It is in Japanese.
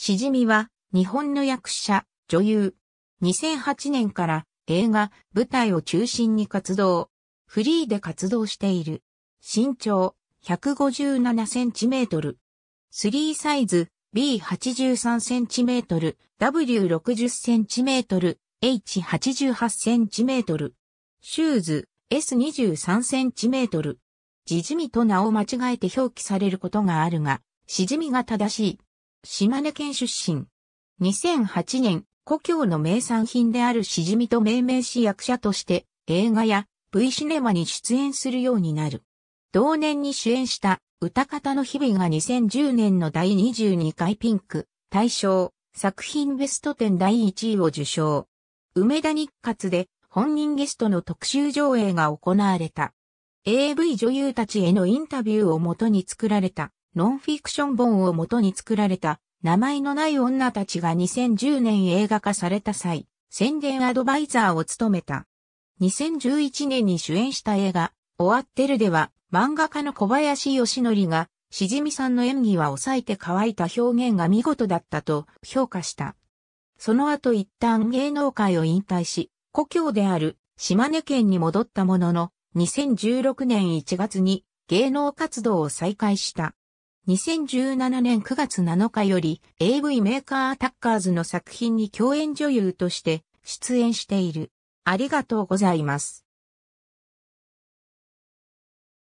しじみは、日本の役者、女優。2008年から映画、舞台を中心に活動。フリーで活動している。身長、157センチメートル。3サイズ、B83 センチメートル、W60 センチメートル、H88 センチメートル。シューズ、S23 センチメートル。ジジミと名を間違えて表記されることがあるが、シジミが正しい。島根県出身。2008年、故郷の名産品であるしじみと命名し役者として映画や V シネマに出演するようになる。同年に主演した歌方の日々が2010年の第22回ピンク大賞作品ベスト10第1位を受賞。梅田日活で本人ゲストの特集上映が行われた。AV 女優たちへのインタビューをもとに作られたノンフィクション本を元に作られた名前のない女たちが2010年映画化された際、宣伝アドバイザーを務めた。2011年に主演した映画、終わってるでは、漫画家の小林義則が、しじみさんの演技は抑えて乾いた表現が見事だったと評価した。その後一旦芸能界を引退し、故郷である島根県に戻ったものの、2016年1月に芸能活動を再開した。2017年9月7日より AV メーカーアタッカーズの作品に共演女優として出演している。ありがとうございます。